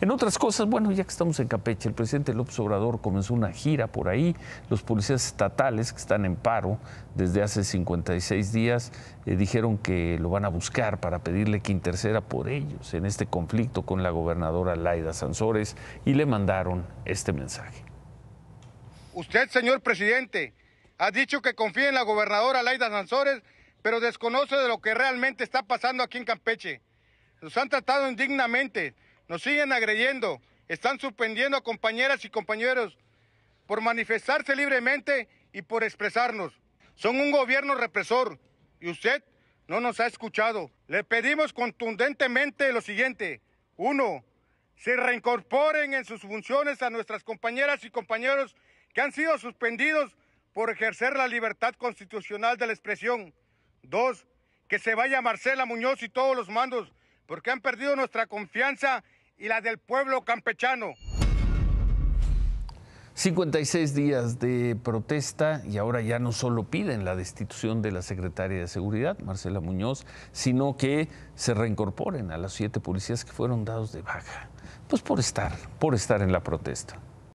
En otras cosas, bueno, ya que estamos en Campeche, el presidente López Obrador comenzó una gira por ahí. Los policías estatales que están en paro desde hace 56 días eh, dijeron que lo van a buscar para pedirle que interceda por ellos en este conflicto con la gobernadora Laida Sansores y le mandaron este mensaje. Usted, señor presidente, ha dicho que confía en la gobernadora Laida Sansores, pero desconoce de lo que realmente está pasando aquí en Campeche. Los han tratado indignamente nos siguen agrediendo, están suspendiendo a compañeras y compañeros por manifestarse libremente y por expresarnos. Son un gobierno represor y usted no nos ha escuchado. Le pedimos contundentemente lo siguiente. Uno, se reincorporen en sus funciones a nuestras compañeras y compañeros que han sido suspendidos por ejercer la libertad constitucional de la expresión. Dos, que se vaya Marcela Muñoz y todos los mandos, porque han perdido nuestra confianza y la del pueblo campechano. 56 días de protesta y ahora ya no solo piden la destitución de la secretaria de Seguridad, Marcela Muñoz, sino que se reincorporen a las siete policías que fueron dados de baja. Pues por estar, por estar en la protesta.